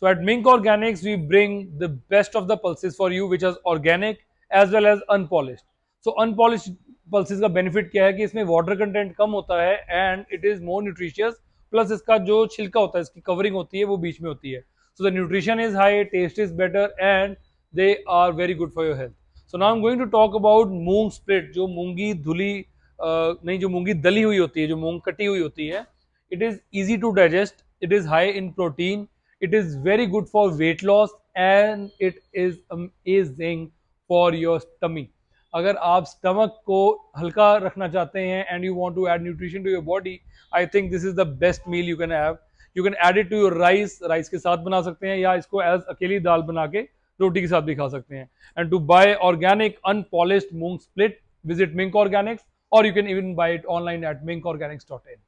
So at Mink Organics, we bring the best of the pulses for you, which is organic as well as unpolished. So unpolished pulses का benefit क्या है कि इसमें water content कम होता है and it is more nutritious plus इसका जो छिलका होता है इसकी कवरिंग होती है वो बीच में होती है so the nutrition is high taste is better and they are very good for your health so now I am going to talk about moong split जो मूंगी धुली नहीं जो मूंगी दली हुई होती है जो मूंग कटी हुई होती है it is easy to digest it is high in protein it is very good for weight loss and it is amazing for your stomach अगर आप स्टमक को हल्का रखना चाहते हैं and you want to add nutrition to your body I think this is the best meal you can have you can add it to your rice rice के साथ बना सकते हैं या इसको एज अकेली दाल बना के रोटी के साथ भी खा सकते हैं and to buy organic unpolished moong split visit Mink Organics और you can even buy it online at Mink Organics dot in